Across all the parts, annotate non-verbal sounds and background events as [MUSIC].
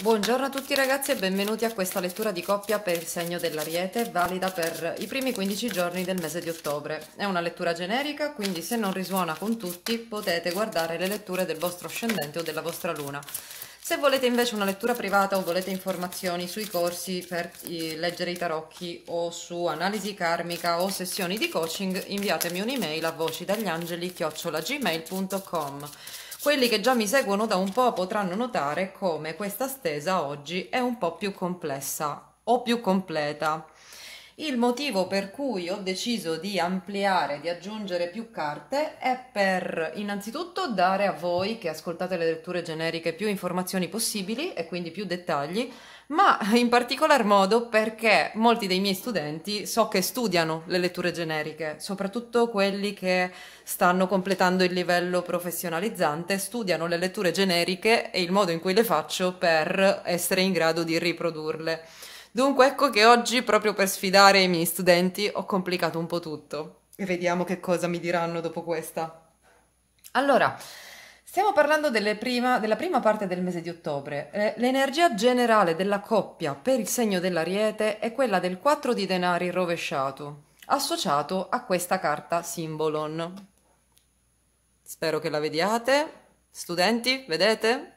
Buongiorno a tutti ragazzi e benvenuti a questa lettura di coppia per il segno dell'ariete, valida per i primi 15 giorni del mese di ottobre. È una lettura generica, quindi se non risuona con tutti potete guardare le letture del vostro ascendente o della vostra luna. Se volete invece una lettura privata o volete informazioni sui corsi per leggere i tarocchi o su analisi karmica o sessioni di coaching, inviatemi un'email a voci vocidagliangeli.gmail.com quelli che già mi seguono da un po' potranno notare come questa stesa oggi è un po' più complessa o più completa il motivo per cui ho deciso di ampliare, di aggiungere più carte è per innanzitutto dare a voi che ascoltate le letture generiche più informazioni possibili e quindi più dettagli, ma in particolar modo perché molti dei miei studenti so che studiano le letture generiche, soprattutto quelli che stanno completando il livello professionalizzante, studiano le letture generiche e il modo in cui le faccio per essere in grado di riprodurle. Dunque ecco che oggi, proprio per sfidare i miei studenti, ho complicato un po' tutto. E vediamo che cosa mi diranno dopo questa. Allora, stiamo parlando prima, della prima parte del mese di ottobre. Eh, l'energia generale della coppia per il segno dell'ariete è quella del 4 di denari rovesciato, associato a questa carta simbolon. Spero che la vediate. Studenti, vedete?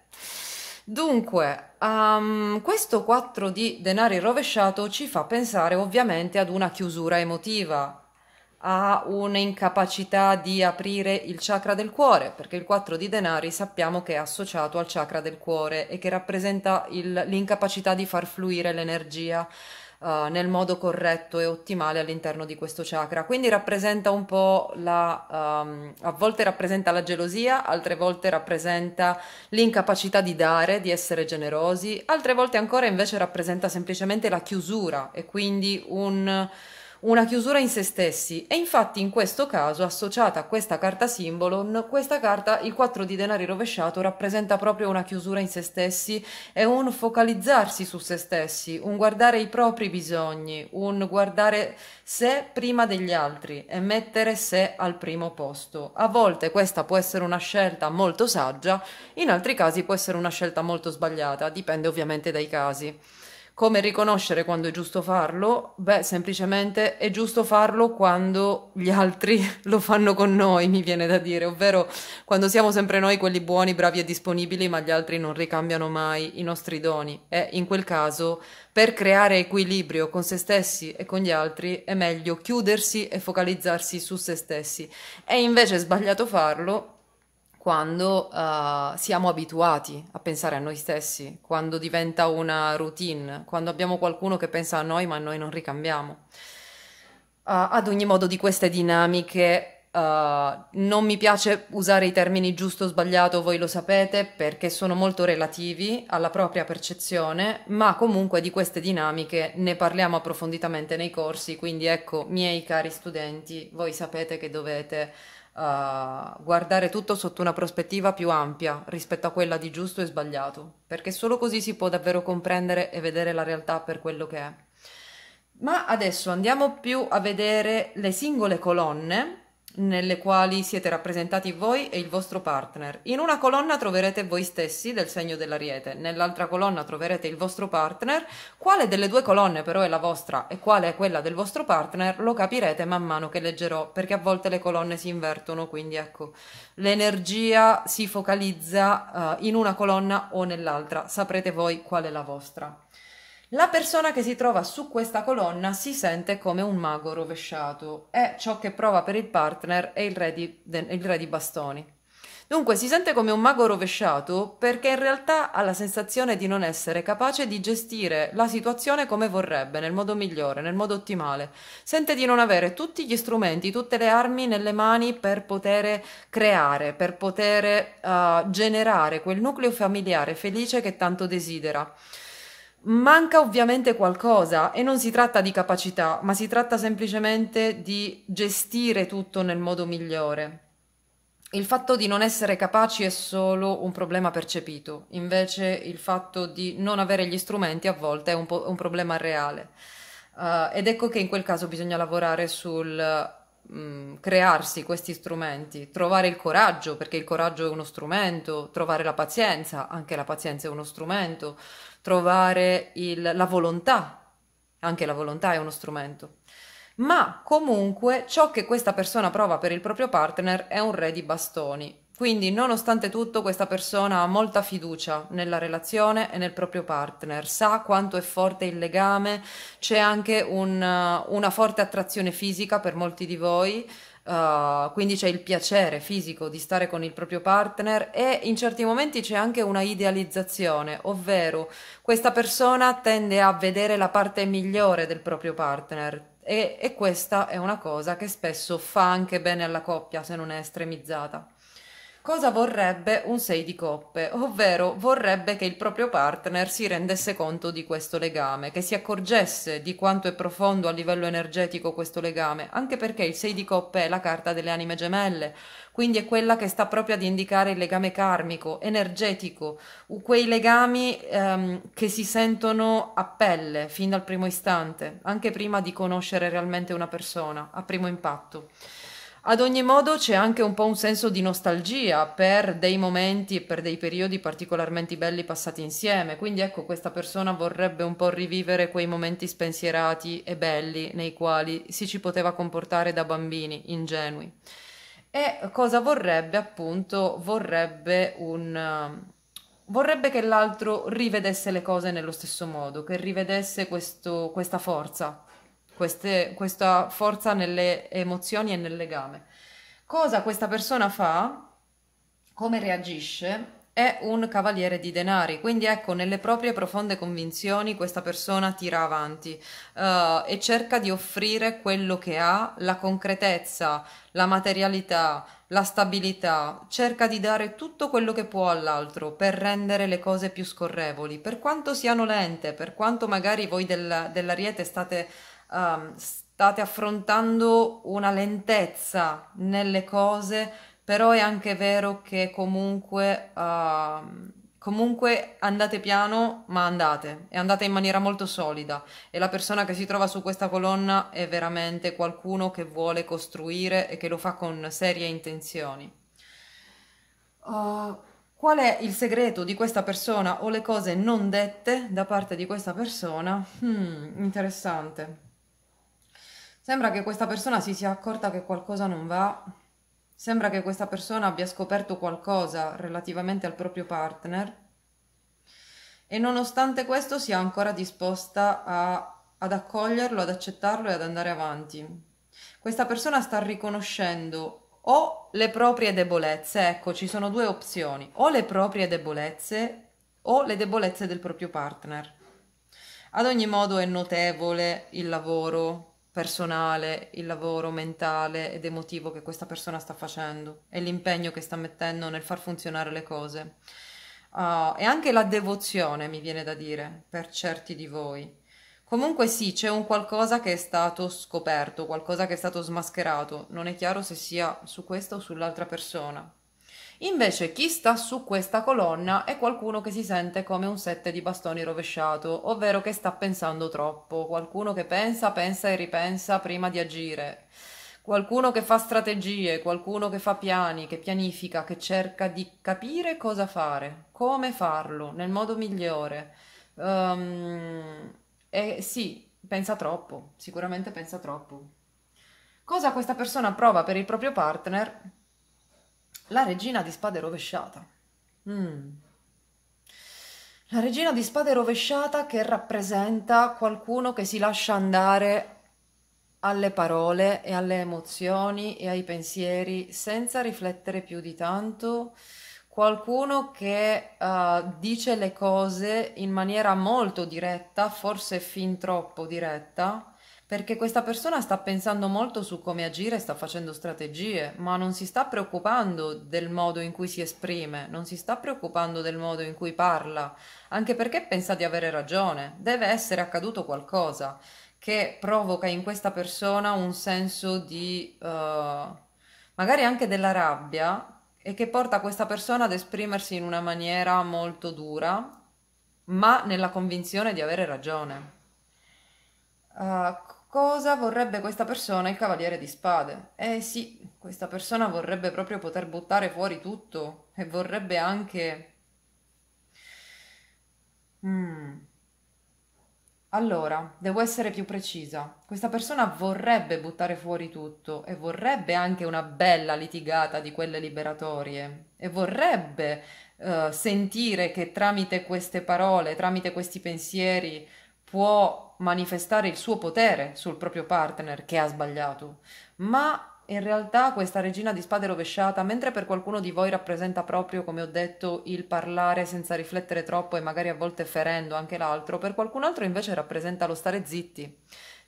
Dunque, um, questo 4 di denari rovesciato ci fa pensare ovviamente ad una chiusura emotiva, a un'incapacità di aprire il chakra del cuore, perché il 4 di denari sappiamo che è associato al chakra del cuore e che rappresenta il, l'incapacità di far fluire l'energia eh, nel modo corretto e ottimale all'interno di questo chakra. Quindi rappresenta un po' la, um, a volte rappresenta la gelosia, altre volte rappresenta l'incapacità di dare, di essere generosi, altre volte ancora invece rappresenta semplicemente la chiusura e quindi un una chiusura in se stessi e infatti in questo caso associata a questa carta simbolo, questa carta il 4 di denari rovesciato rappresenta proprio una chiusura in se stessi e un focalizzarsi su se stessi, un guardare i propri bisogni, un guardare sé prima degli altri e mettere sé al primo posto. A volte questa può essere una scelta molto saggia, in altri casi può essere una scelta molto sbagliata, dipende ovviamente dai casi. Come riconoscere quando è giusto farlo? Beh, semplicemente è giusto farlo quando gli altri [LAUGHS] lo fanno con noi, mi viene da dire, ovvero quando siamo sempre noi quelli buoni, bravi e disponibili, ma gli altri non ricambiano mai i nostri doni. E in quel caso, per creare equilibrio con se stessi e con gli altri, è meglio chiudersi e focalizzarsi su se stessi. È invece sbagliato farlo quando uh, siamo abituati a pensare a noi stessi, quando diventa una routine, quando abbiamo qualcuno che pensa a noi ma noi non ricambiamo. Uh, ad ogni modo di queste dinamiche Uh, non mi piace usare i termini giusto o sbagliato, voi lo sapete, perché sono molto relativi alla propria percezione, ma comunque di queste dinamiche ne parliamo approfonditamente nei corsi, quindi ecco, miei cari studenti, voi sapete che dovete uh, guardare tutto sotto una prospettiva più ampia rispetto a quella di giusto e sbagliato, perché solo così si può davvero comprendere e vedere la realtà per quello che è. Ma adesso andiamo più a vedere le singole colonne nelle quali siete rappresentati voi e il vostro partner. In una colonna troverete voi stessi del segno dell'ariete, nell'altra colonna troverete il vostro partner. Quale delle due colonne però è la vostra e quale è quella del vostro partner lo capirete man mano che leggerò, perché a volte le colonne si invertono, quindi ecco, l'energia si focalizza uh, in una colonna o nell'altra, saprete voi qual è la vostra. La persona che si trova su questa colonna si sente come un mago rovesciato è ciò che prova per il partner e il re di, il re di bastoni. Dunque si sente come un mago rovesciato perché in realtà ha la sensazione di non essere capace di gestire la situazione come vorrebbe, nel modo migliore, nel modo ottimale. Sente di non avere tutti gli strumenti, tutte le armi nelle mani per poter creare, per poter uh, generare quel nucleo familiare felice che tanto desidera. Manca ovviamente qualcosa e non si tratta di capacità, ma si tratta semplicemente di gestire tutto nel modo migliore. Il fatto di non essere capaci è solo un problema percepito, invece il fatto di non avere gli strumenti a volte è un, un problema reale. Uh, ed ecco che in quel caso bisogna lavorare sul mm, crearsi questi strumenti, trovare il coraggio, perché il coraggio è uno strumento, trovare la pazienza, anche la pazienza è uno strumento, trovare il, la volontà, anche la volontà è uno strumento. Ma comunque ciò che questa persona prova per il proprio partner è un re di bastoni. Quindi, nonostante tutto, questa persona ha molta fiducia nella relazione e nel proprio partner, sa quanto è forte il legame, c'è anche un, una forte attrazione fisica per molti di voi, Uh, quindi c'è il piacere fisico di stare con il proprio partner e in certi momenti c'è anche una idealizzazione, ovvero questa persona tende a vedere la parte migliore del proprio partner e, e questa è una cosa che spesso fa anche bene alla coppia se non è estremizzata. Cosa vorrebbe un 6 di coppe? Ovvero vorrebbe che il proprio partner si rendesse conto di questo legame, che si accorgesse di quanto è profondo a livello energetico questo legame, anche perché il 6 di coppe è la carta delle anime gemelle, quindi è quella che sta proprio ad indicare il legame karmico, energetico, quei legami ehm, che si sentono a pelle fin dal primo istante, anche prima di conoscere realmente una persona, a primo impatto. Ad ogni modo c'è anche un po' un senso di nostalgia per dei momenti e per dei periodi particolarmente belli passati insieme, quindi ecco questa persona vorrebbe un po' rivivere quei momenti spensierati e belli nei quali si ci poteva comportare da bambini ingenui. E cosa vorrebbe appunto? Vorrebbe un vorrebbe che l'altro rivedesse le cose nello stesso modo, che rivedesse questo, questa forza queste, questa forza nelle emozioni e nel legame. Cosa questa persona fa, come reagisce, è un cavaliere di denari, quindi ecco, nelle proprie profonde convinzioni questa persona tira avanti uh, e cerca di offrire quello che ha, la concretezza, la materialità, la stabilità, cerca di dare tutto quello che può all'altro per rendere le cose più scorrevoli, per quanto siano lente, per quanto magari voi del, dell'ariete state um, state affrontando una lentezza nelle cose, però è anche vero che comunque, uh, comunque andate piano, ma andate e andate in maniera molto solida e la persona che si trova su questa colonna è veramente qualcuno che vuole costruire e che lo fa con serie intenzioni. Uh, Qual è il segreto di questa persona o le cose non dette da parte di questa persona? Hmm, interessante. Sembra che questa persona si sia accorta che qualcosa non va, sembra che questa persona abbia scoperto qualcosa relativamente al proprio partner e nonostante questo sia ancora disposta a, ad accoglierlo, ad accettarlo e ad andare avanti. Questa persona sta riconoscendo o le proprie debolezze, ecco ci sono due opzioni, o le proprie debolezze o le debolezze del proprio partner. Ad ogni modo è notevole il lavoro personale, il lavoro mentale ed emotivo che questa persona sta facendo e l'impegno che sta mettendo nel far funzionare le cose. Uh, e anche la devozione, mi viene da dire, per certi di voi. Comunque sì, c'è un qualcosa che è stato scoperto, qualcosa che è stato smascherato, non è chiaro se sia su questa o sull'altra persona, Invece chi sta su questa colonna è qualcuno che si sente come un sette di bastoni rovesciato, ovvero che sta pensando troppo, qualcuno che pensa, pensa e ripensa prima di agire. Qualcuno che fa strategie, qualcuno che fa piani, che pianifica, che cerca di capire cosa fare, come farlo nel modo migliore. Um, e sì, pensa troppo, sicuramente pensa troppo. Cosa questa persona prova per il proprio partner? La regina di spade rovesciata. Mm. La regina di spade rovesciata che rappresenta qualcuno che si lascia andare alle parole e alle emozioni e ai pensieri senza riflettere più di tanto, qualcuno che uh, dice le cose in maniera molto diretta, forse fin troppo diretta, perché questa persona sta pensando molto su come agire, sta facendo strategie, ma non si sta preoccupando del modo in cui si esprime, non si sta preoccupando del modo in cui parla, anche perché pensa di avere ragione, deve essere accaduto qualcosa che provoca in questa persona un senso di uh, magari anche della rabbia e che porta questa persona ad esprimersi in una maniera molto dura, ma nella convinzione di avere ragione. Uh, Cosa vorrebbe questa persona il cavaliere di spade? Eh sì, questa persona vorrebbe proprio poter buttare fuori tutto e vorrebbe anche... Mm. Allora, devo essere più precisa. Questa persona vorrebbe buttare fuori tutto e vorrebbe anche una bella litigata di quelle liberatorie e vorrebbe uh, sentire che tramite queste parole, tramite questi pensieri può manifestare il suo potere sul proprio partner che ha sbagliato, ma in realtà questa regina di spade rovesciata, mentre per qualcuno di voi rappresenta proprio, come ho detto, il parlare senza riflettere troppo e magari a volte ferendo anche l'altro, per qualcun altro invece rappresenta lo stare zitti,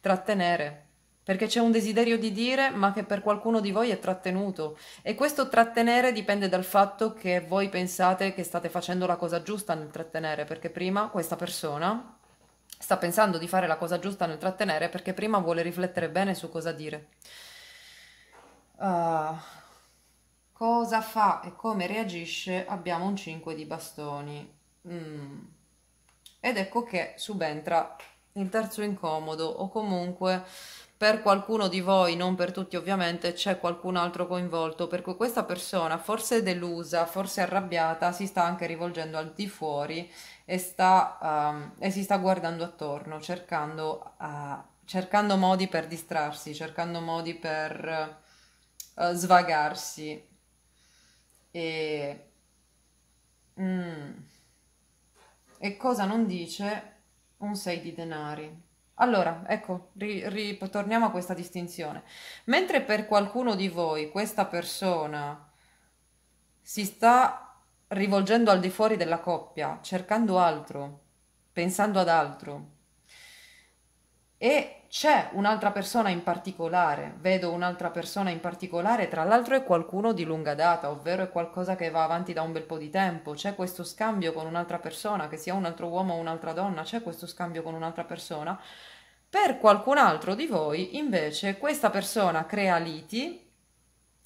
trattenere, perché c'è un desiderio di dire, ma che per qualcuno di voi è trattenuto. E questo trattenere dipende dal fatto che voi pensate che state facendo la cosa giusta nel trattenere, perché prima questa persona Sta pensando di fare la cosa giusta nel trattenere perché prima vuole riflettere bene su cosa dire. Uh, cosa fa e come reagisce? Abbiamo un 5 di bastoni. Mm. Ed ecco che subentra il terzo incomodo o comunque per qualcuno di voi, non per tutti ovviamente, c'è qualcun altro coinvolto, per cui questa persona, forse delusa, forse arrabbiata, si sta anche rivolgendo al di fuori e, sta, um, e si sta guardando attorno, cercando, uh, cercando, modi per distrarsi, cercando modi per uh, svagarsi. E, mm, e cosa non dice un 6 di denari. Allora, ecco, ri, ri, torniamo a questa distinzione. Mentre per qualcuno di voi questa persona si sta rivolgendo al di fuori della coppia, cercando altro, pensando ad altro, e c'è un'altra persona in particolare, vedo un'altra persona in particolare, tra l'altro è qualcuno di lunga data, ovvero è qualcosa che va avanti da un bel po' di tempo, c'è questo scambio con un'altra persona, che sia un altro uomo o un'altra donna, c'è questo scambio con un'altra persona. Per qualcun altro di voi, invece, questa persona crea liti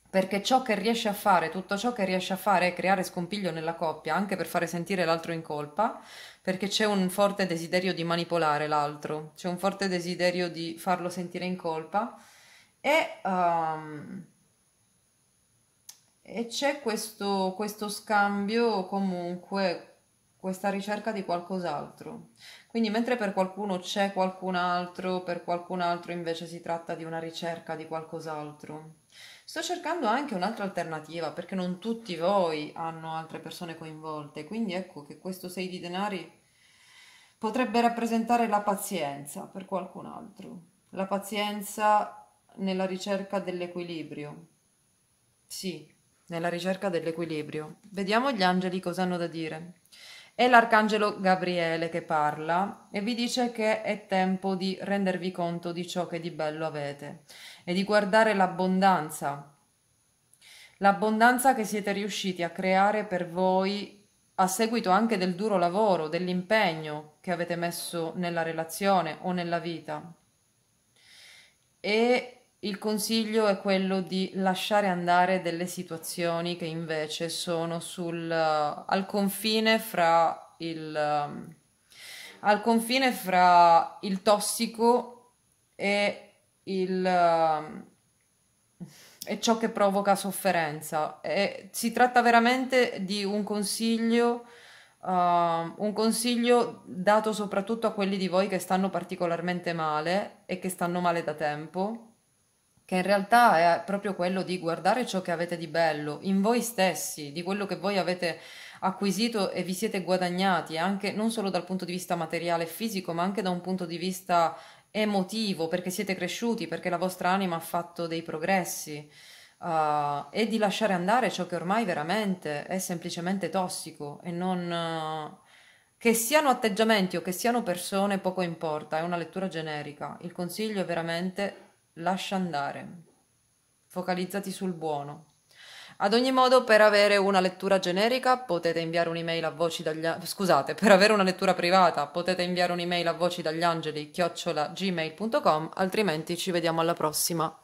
perché ciò che riesce a fare, tutto ciò che riesce a fare è creare scompiglio nella coppia, anche per fare sentire l'altro in colpa, perché c'è un forte desiderio di manipolare l'altro, c'è un forte desiderio di farlo sentire in colpa e, um, e c'è questo, questo scambio comunque questa ricerca di qualcos'altro. Quindi mentre per qualcuno c'è qualcun altro, per qualcun altro invece si tratta di una ricerca di qualcos'altro. Sto cercando anche un'altra alternativa perché non tutti voi hanno altre persone coinvolte, quindi ecco che questo 6 di denari potrebbe rappresentare la pazienza per qualcun altro, la pazienza nella ricerca dell'equilibrio. Sì, nella ricerca dell'equilibrio. Vediamo gli angeli cosa hanno da dire. È l'arcangelo Gabriele che parla e vi dice che è tempo di rendervi conto di ciò che di bello avete e di guardare l'abbondanza, l'abbondanza che siete riusciti a creare per voi a seguito anche del duro lavoro, dell'impegno che avete messo nella relazione o nella vita. E il consiglio è quello di lasciare andare delle situazioni che invece sono sul, eh, al confine fra il, ehm, al confine fra il tossico e, il, ehm, e ciò che provoca sofferenza. E si tratta veramente di un consiglio, uh, un consiglio dato soprattutto a quelli di voi che stanno particolarmente male e che stanno male da tempo che in realtà è proprio quello di guardare ciò che avete di bello in voi stessi, di quello che voi avete acquisito e vi siete guadagnati, anche non solo dal punto di vista materiale e fisico, ma anche da un punto di vista emotivo, perché siete cresciuti, perché la vostra anima ha fatto dei progressi. Uh, e di lasciare andare ciò che ormai veramente è semplicemente tossico e non uh, che siano atteggiamenti o che siano persone poco importa, è una lettura generica. Il consiglio è veramente lascia andare, focalizzati sul buono. Ad ogni modo, per avere una lettura generica potete inviare un'email a voci dagli scusate, per avere una lettura privata potete inviare un'email a voci dagli angeli chiocciola gmail.com, altrimenti ci vediamo alla prossima.